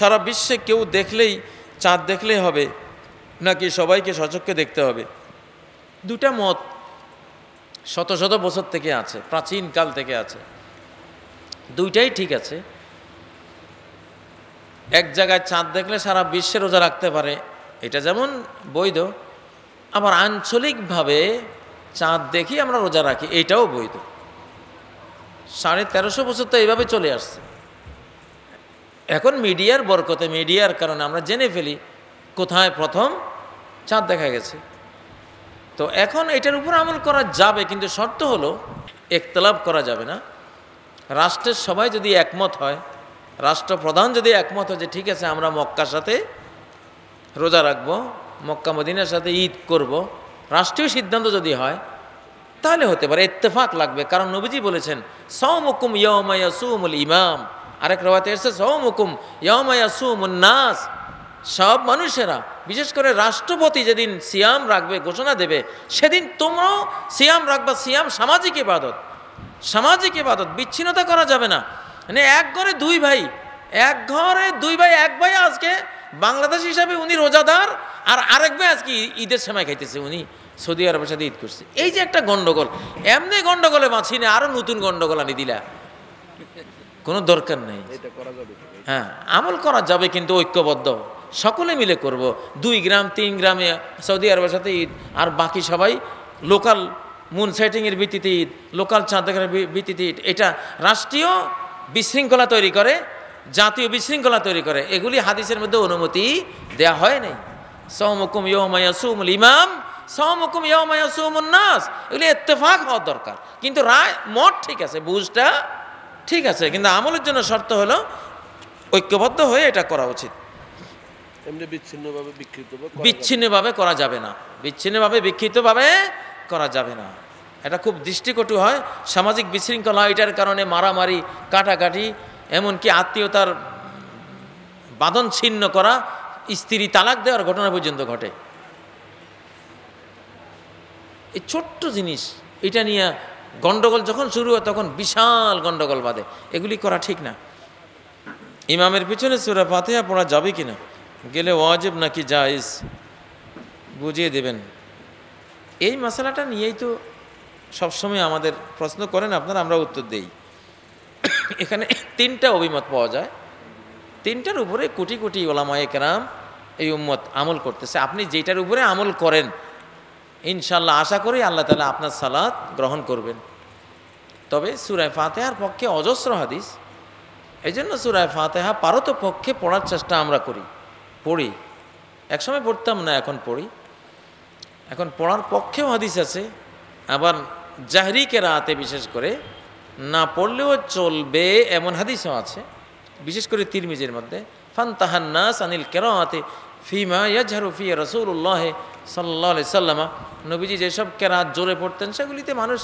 সারা বিশ্বে কেউ দেখলেই চাঁদ দেখলেই হবে নাকি সবাইকে সচক্ষে দেখতে হবে দুটা মত শত শত বছর থেকে আছে প্রাচীনকাল থেকে আছে দুইটাই ঠিক আছে এক জায়গায় চাঁদ দেখলে সারা বিশ্বে রোজা রাখতে পারে এটা যেমন বৈধ আবার আঞ্চলিকভাবে চাঁদ দেখি আমরা রোজা রাখি এটাও বৈধ সাড়ে তেরোশো বছর তো এইভাবে চলে আসছে এখন মিডিয়ার বরকতে মিডিয়ার কারণে আমরা জেনে ফেলি কোথায় প্রথম চাঁদ দেখা গেছে তো এখন এটার উপর আমল করা যাবে কিন্তু শর্ত হলো একতলাপ করা যাবে না রাষ্ট্রের সবাই যদি একমত হয় রাষ্ট্রপ্রধান যদি একমত হয় যে ঠিক আছে আমরা মক্কার সাথে রোজা রাখবো মক্কা মদিনার সাথে ঈদ করব রাষ্ট্রীয় সিদ্ধান্ত যদি হয় তাহলে হতে পারে ইত্তেফাক লাগবে কারণ নবীজি বলেছেন সৌমকুম ইয়মায়াসুমুল ইমাম আরেক রবাতে এসে সৌমুকুম নাস সব মানুষেরা বিশেষ করে রাষ্ট্রপতি যেদিন সিয়াম রাখবে ঘোষণা দেবে সেদিন তোমরাও সিয়াম রাখবা সিয়াম সামাজিক ইবাদত সামাজিক ইবাদত বিচ্ছিন্নতা করা যাবে না মানে এক ঘরে দুই ভাই এক ঘরে দুই ভাই এক ভাই আজকে বাংলাদেশ হিসাবে উনি রোজাদার আর আরেক ভাই আজকে ঈদের সময় খাইতেছে উনি সৌদি আরবের সাথে ঈদ করছে এই যে একটা গণ্ডগোল এমনি গণ্ডগোলে বাঁচি না আরও নতুন গণ্ডগোল আনি দিলা কোনো দরকার নেই হ্যাঁ আমল করা যাবে কিন্তু ঐক্যবদ্ধ সকলে মিলে করব দুই গ্রাম তিন গ্রামে সৌদি আরবের সাথে ঈদ আর বাকি সবাই লোকাল মুন সেটিংয়ের ভিত্তিতে ঈদ লোকাল চাঁদাঘার ভিত্তিতে ঈদ এটা রাষ্ট্রীয় বিশৃঙ্খলা তৈরি করে জাতীয় বিশৃঙ্খলা তৈরি করে এগুলি হাদিসের মধ্যে অনুমতি দেয়া হয় নাই ইয়মায়া সুমুল ইমাম সৌমকুম ইয়মায়াসুমুন নাস এগুলি এত্তেফাক হওয়া দরকার কিন্তু রায় মঠ ঠিক আছে বুঝটা ঠিক আছে কিন্তু আমলের জন্য শর্ত হলো ঐক্যবদ্ধ হয়ে এটা করা উচিত বিচ্ছিন্নভাবে করা যাবে না বিচ্ছিন্নভাবে বিক্ষিপ্তভাবে করা যাবে না এটা খুব দৃষ্টিকটু হয় সামাজিক বিশৃঙ্খলা এটার কারণে মারামারি কাটাকাটি এমনকি আত্মীয়তার বাঁধন ছিন্ন করা স্ত্রী তালাক দেওয়ার ঘটনা পর্যন্ত ঘটে এই ছোট্ট জিনিস এটা নিয়ে গণ্ডগোল যখন শুরু হয় তখন বিশাল গণ্ডগোল বাঁধে এগুলি করা ঠিক না ইমামের পিছনে সুরা ফাতেহা পড়া যাবে কিনা গেলে ওয়াজিব নাকি জায়জ বুঝিয়ে দেবেন এই মশালাটা নিয়েই তো সবসময় আমাদের প্রশ্ন করেন আপনারা আমরা উত্তর দেই এখানে তিনটা অভিমত পাওয়া যায় তিনটার উপরে কোটি কোটি ওলামায়ে কেরাম এই উম্মত আমল করতেছে আপনি যেটার উপরে আমল করেন ইনশাল্লাহ আশা করি আল্লাহ তালা আপনার সালাদ গ্রহণ করবেন তবে সুরায় ফাতেহার পক্ষে অজস্র হাদিস এই জন্য সুরায় ফাতেহা পারত পক্ষে পড়ার চেষ্টা আমরা করি পড়ি একসময় পড়তাম না এখন পড়ি এখন পড়ার পক্ষেও হাদিস আছে আবার জাহরিকে রাতে বিশেষ করে না পড়লেও চলবে এমন হাদিসও আছে বিশেষ করে তিরমিজের মধ্যে ফান তাহান্নাস আনিল কেরাতে ফিমা ইয়াজহারু ফিয়া রসুল্লাহে সাল্লা সাল্লামা নবীজি যেসব কেরাত জোরে পড়তেন সেগুলিতে মানুষ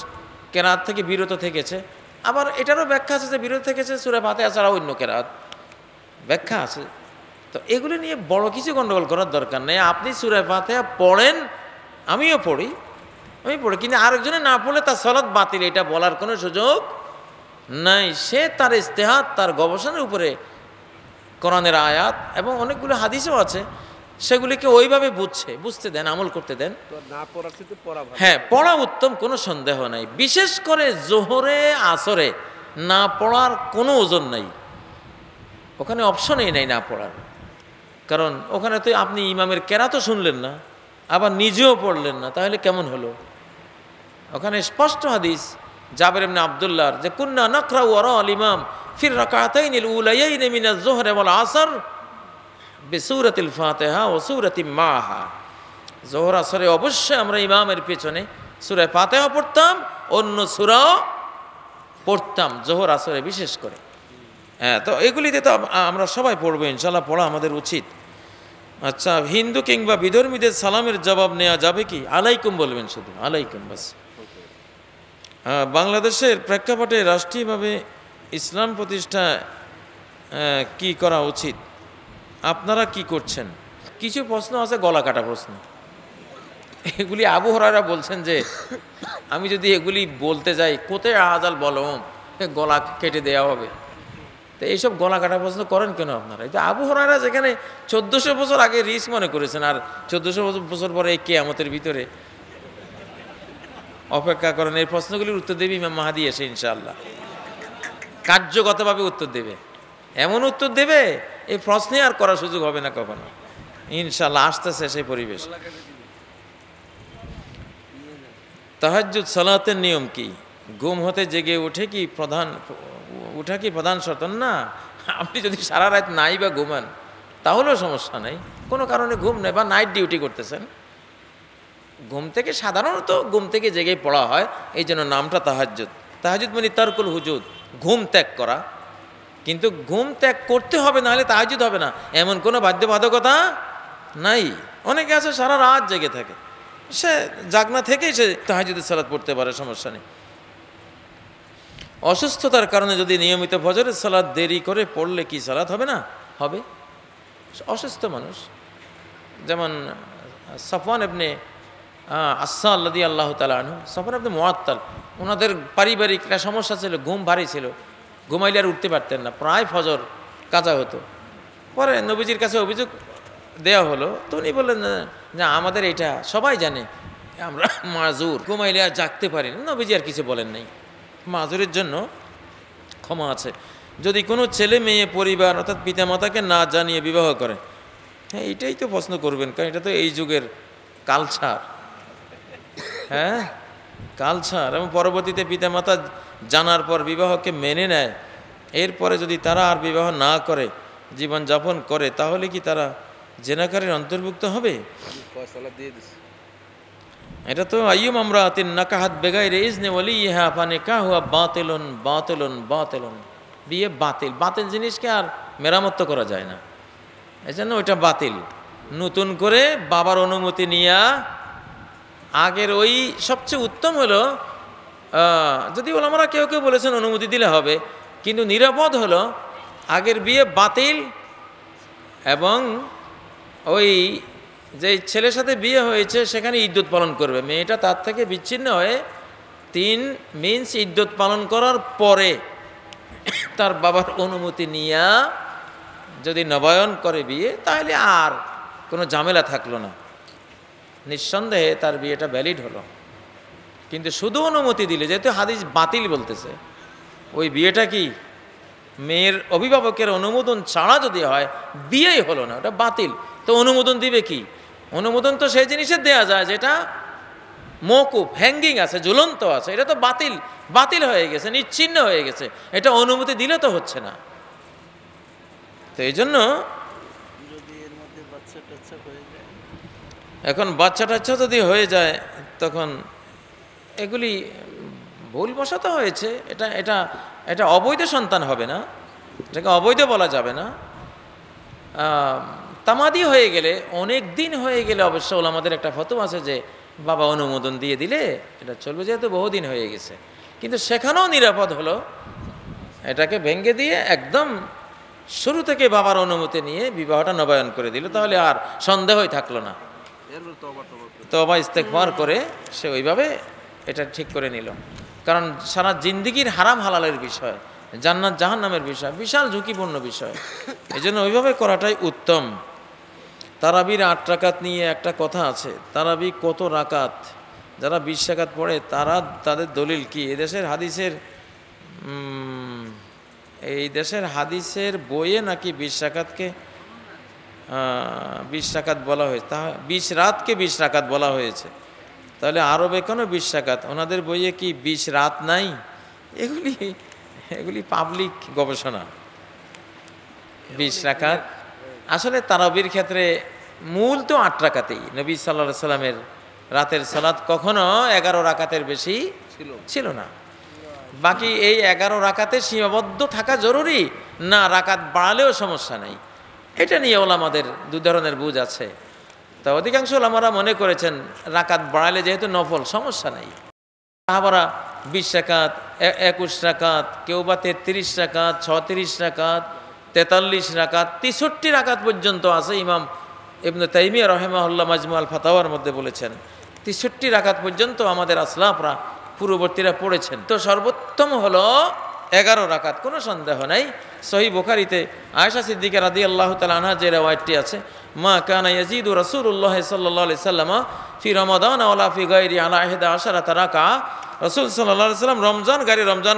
কেরাত থেকে বিরত থেকেছে আবার এটারও ব্যাখ্যা আছে যে বিরত থেকেছে সুরে ফাতে ছাড়া অন্য কেরাত ব্যাখ্যা আছে তো এগুলি নিয়ে বড় কিছু গণ্ডগোল করার দরকার নেই আপনি সুরে ফাতে পড়েন আমিও পড়ি আমি পড়ি কিন্তু আরেকজনে না পড়লে তার সলাদ বাতিল এটা বলার কোনো সুযোগ নাই সে তার ইস্তেহাত তার গবেষণার উপরে কোরআনের আয়াত এবং অনেকগুলো হাদিসও আছে সেগুলিকে ওইভাবে বুঝছে বুঝতে দেন আমল করতে দেন হ্যাঁ পড়া উত্তম কোনো সন্দেহ নাই বিশেষ করে জোহরে আসরে না পড়ার কোনো ওজন নাই ওখানে অপশনেই নাই না পড়ার কারণ ওখানে তো আপনি ইমামের তো শুনলেন না আবার নিজেও পড়লেন না তাহলে কেমন হলো ওখানে স্পষ্ট হাদিস জাবের এমনি আবদুল্লাহর যে কুন্না নকরা ওর আল ইমাম ফির রাকাতাইনিল উলাইয়াইন মিনাজ জোহরে ওয়াল আসর বেসৌরাতিল ফাতেহা ও সৌরাতি মাহা জোহর আসরে অবশ্যই আমরা ইমামের পেছনে সুরায় ফাতেহা পড়তাম অন্য সুরাও পড়তাম জোহর আসরে বিশেষ করে হ্যাঁ তো এগুলিতে তো আমরা সবাই পড়বো ইনশাল্লাহ পড়া আমাদের উচিত আচ্ছা হিন্দু কিংবা বিধর্মীদের সালামের জবাব নেওয়া যাবে কি আলাইকুম বলবেন শুধু আলাইকুম বাস হ্যাঁ, বাংলাদেশের প্রেক্ষাপটে রাষ্ট্রীয়ভাবে ইসলাম প্রতিষ্ঠা কি করা উচিত আপনারা কি করছেন কিছু প্রশ্ন আছে গলা কাটা প্রশ্ন এগুলি আবহাওয়ারা বলছেন যে আমি যদি এগুলি বলতে যাই কোথায় আহাজাল বলম গলা কেটে দেওয়া হবে তো এইসব গলা কাটা প্রশ্ন করেন কেন আপনারা এই তো আবহাওয়ারা যেখানে চোদ্দোশো বছর আগে রিস মনে করেছেন আর চোদ্দোশো বছর পরে এই কেয়ামতের ভিতরে অপেক্ষা করেন এই প্রশ্নগুলির উত্তর দেবে ইমাম মাহাদি এসে ইনশাল্লাহ কার্যগতভাবে উত্তর দেবে এমন উত্তর দেবে এই প্রশ্নে আর করার সুযোগ হবে না কখনো ইনশাল্লাহ আসতেছে সেই পরিবেশ তাহাজুদ সালাতের নিয়ম কি ঘুম হতে জেগে উঠে কি প্রধান উঠা কি প্রধান সতন না আপনি যদি সারা রাত নাই বা ঘুমান তাহলেও সমস্যা নেই কোনো কারণে ঘুম নেই বা নাইট ডিউটি করতেছেন ঘুম থেকে সাধারণত ঘুম থেকে জেগে পড়া হয় এই জন্য নামটা তাহাজুদ তাহাজুদ মানে তারকুল হুজুদ ঘুম ত্যাগ করা কিন্তু ঘুম ত্যাগ করতে হবে নাহলে তাহাজুদ হবে না এমন কোনো বাধ্যবাধকতা নাই অনেকে আছে সারা রাত জেগে থাকে সে জাগনা থেকেই সে তাহাজুদের সালাদ পড়তে পারে সমস্যা নেই অসুস্থতার কারণে যদি নিয়মিত ফজরের সালাদ দেরি করে পড়লে কি সালাদ হবে না হবে অসুস্থ মানুষ যেমন সফওয়ান এবনে আসা আল্লাহ আল্লাহ তালা আনু সফান এবনে মোয়াত্তাল ওনাদের পারিবারিক একটা সমস্যা ছিল ঘুম ভারী ছিল ঘুমাইলে আর উঠতে পারতেন না প্রায় ফজর কাজা হতো পরে নবীজির কাছে অভিযোগ দেওয়া হলো তো উনি বললেন না আমাদের এটা সবাই জানে আমরা মাজুর ঘুমাইলে আর জাগতে পারি না নবীজি আর কিছু বলেন নাই মাজুরের জন্য ক্ষমা আছে যদি কোনো ছেলে মেয়ে পরিবার অর্থাৎ পিতামাতাকে না জানিয়ে বিবাহ করে হ্যাঁ এটাই তো প্রশ্ন করবেন কারণ এটা তো এই যুগের কালচার হ্যাঁ ছাড় এবং পরবর্তীতে পিতামাতা জানার পর বিবাহকে মেনে নেয় এরপরে যদি তারা আর বিবাহ না করে জীবন যাপন করে তাহলে কি তারা জেনাকারের অন্তর্ভুক্ত হবে এটা তো আইম আমরা আতিন নাকাহাত বেগাই রে ইজনে বলি ইহা পানে কা হুয়া বাতেলন বাতেলন বাতেলন বিয়ে বাতিল বাতিল জিনিসকে আর মেরামত করা যায় না এই জন্য ওইটা বাতিল নতুন করে বাবার অনুমতি নিয়ে আগের ওই সবচেয়ে উত্তম হলো যদি ওলামারা কেউ কেউ বলেছেন অনুমতি দিলে হবে কিন্তু নিরাপদ হলো আগের বিয়ে বাতিল এবং ওই যে ছেলের সাথে বিয়ে হয়েছে সেখানে ইদ্যুত পালন করবে মেয়েটা তার থেকে বিচ্ছিন্ন হয়ে তিন মিন্স ইদ্যুত পালন করার পরে তার বাবার অনুমতি নিয়ে যদি নবায়ন করে বিয়ে তাহলে আর কোনো ঝামেলা থাকলো না নিঃসন্দেহে তার বিয়েটা ভ্যালিড হলো কিন্তু শুধু অনুমতি দিলে যেহেতু হাদিস বাতিল বলতেছে ওই বিয়েটা কি মেয়ের অভিভাবকের অনুমোদন ছাড়া যদি হয় বিয়েই হলো না ওটা বাতিল তো অনুমোদন দিবে কি অনুমোদন তো সেই জিনিসের দেয়া যায় যেটা মৌকুব হ্যাঙ্গিং আছে ঝুলন্ত আছে এটা তো বাতিল বাতিল হয়ে গেছে নিচ্ছিন্ন হয়ে গেছে এটা অনুমতি দিলে তো হচ্ছে না তো এই জন্য যদি এর মধ্যে বাচ্চা হয়ে যায় এখন বাচ্চা টাচ্চা যদি হয়ে যায় তখন এগুলি ভুলবশত হয়েছে এটা এটা এটা অবৈধ সন্তান হবে না এটাকে অবৈধ বলা যাবে না তামাদি হয়ে গেলে অনেক দিন হয়ে গেলে অবশ্য আমাদের একটা ফতোয়া আছে যে বাবা অনুমোদন দিয়ে দিলে এটা চলবে যেহেতু বহুদিন হয়ে গেছে কিন্তু সেখানেও নিরাপদ হলো এটাকে ভেঙ্গে দিয়ে একদম শুরু থেকে বাবার অনুমতি নিয়ে বিবাহটা নবায়ন করে দিল তাহলে আর সন্দেহই থাকলো না তবা ইস্তেকবার করে সে ওইভাবে এটা ঠিক করে নিল কারণ সারা জিন্দিগির হারাম হালালের বিষয় জান্নাত জাহান নামের বিষয় বিশাল ঝুঁকিপূর্ণ বিষয় এই জন্য ওইভাবে করাটাই উত্তম তারাবির আট রাকাত নিয়ে একটা কথা আছে তারাবি কত রাকাত যারা বিশ রাকাত পড়ে তারা তাদের দলিল কি এদেশের হাদিসের এই দেশের হাদিসের বইয়ে নাকি বিশ্বাকাতকে বিশ রাকাত বলা হয়েছে তা বিশ রাতকে বিশ রাকাত বলা হয়েছে তাহলে আরবে কেন বিশ রাকাত ওনাদের বইয়ে কি বিশ রাত নাই এগুলি এগুলি পাবলিক গবেষণা বিশ রাকাত আসলে তারাবির ক্ষেত্রে মূল তো আট রাকাতেই নবী সাল্লা সাল্লামের রাতের সালাত কখনো এগারো রাকাতের বেশি ছিল না বাকি এই এগারো রাকাতে সীমাবদ্ধ থাকা জরুরি না রাকাত বাড়ালেও সমস্যা নেই এটা নিয়ে ওলামাদের দু ধরনের বুঝ আছে তা অধিকাংশ ওলামারা মনে করেছেন রাকাত বাড়ালে যেহেতু নফল সমস্যা নাই সাহাবারা বিশ রাকাত একুশ রাকাত কেউ বা তেত্রিশ রাকাত ছত্রিশ রাকাত তেতাল্লিশ রাকাত তেষট্টি রাকাত পর্যন্ত আছে ইমাম ইবনু তাইমিয়া রহেমাহুল্লাহ মাজমুয়াল ফাতাওয়ার মধ্যে বলেছেন তেষট্টি রাকাত পর্যন্ত আমাদের আসলাফরা পূর্ববর্তীরা পড়েছেন তো সর্বোত্তম হলো এগারো রাকাত কোনো সন্দেহ নাই সহি বোখারিতে আয়সা সিদ্দিকে রাদি আল্লাহ তালা যে রেওয়ায়তটি আছে মা কানা ইয়াজিদু রসুল্লাহ সাল্লি সাল্লাম ফি রমাদান আলা ফি গাইরি আলা আহেদা আশারা তারাকা রসুল সাল্লাহ সাল্লাম রমজান গাড়ি রমজান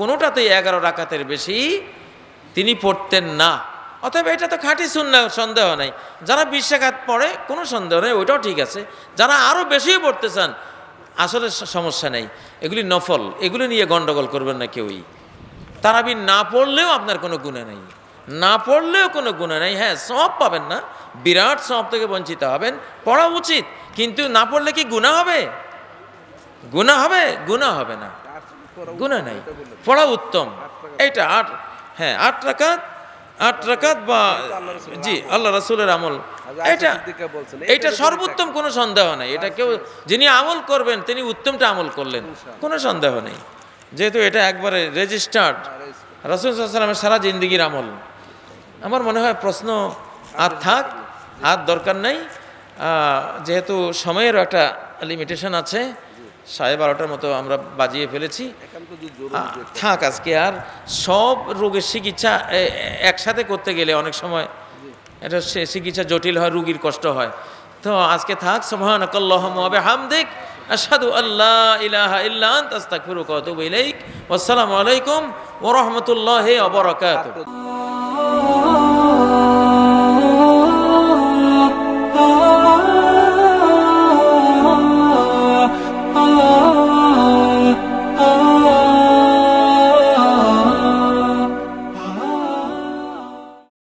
কোনোটাতেই এগারো রাকাতের বেশি তিনি পড়তেন না অতএব এটা তো খাঁটি শূন্য সন্দেহ নাই যারা বিশ্বাঘাত পড়ে কোনো সন্দেহ নেই ওইটাও ঠিক আছে যারা আরও বেশি পড়তে চান আসলে সমস্যা নেই এগুলি নফল এগুলি নিয়ে গণ্ডগোল করবেন না কেউই তারাবি না পড়লেও আপনার কোনো গুণে নেই না পড়লেও কোনো গুণে নেই হ্যাঁ সব পাবেন না বিরাট সব থেকে বঞ্চিত হবেন পড়া উচিত কিন্তু না পড়লে কি গুণা হবে গুণা হবে গুণা হবে না গুণা নাই পড়া উত্তম এইটা আট হ্যাঁ আট রাকাত আট রাকাত বা জি আল্লাহ রাসুলের আমল আচ্ছা, এটা এটা সর্বোত্তম কোনো সন্দেহ নাই এটা কেউ যিনি আমল করবেন তিনি উত্তমটা আমল করলেন কোনো সন্দেহ নেই যেহেতু এটা একবারে রেজিস্টার্ড রসুল সাল্লামের সারা জিন্দিগির আমল আমার মনে হয় প্রশ্ন আর থাক আর দরকার নেই যেহেতু সময়েরও একটা লিমিটেশন আছে সাড়ে বারোটার মতো আমরা বাজিয়ে ফেলেছি থাক আজকে আর সব রোগের চিকিৎসা একসাথে করতে গেলে অনেক সময় এটা চিকিৎসা জটিল হয় রুগীর কষ্ট হয় তো আজকে থাক সময় হামদিক আসাদু আল্লাহ ইলাহা ইল্লাহ তাস্তাকফিরুকা ওয়া আতুবু ইলাইক ওয়াসসালামু আলাইকুম ওয়া রাহমাতুল্লাহি ওয়া বারাকাতুহু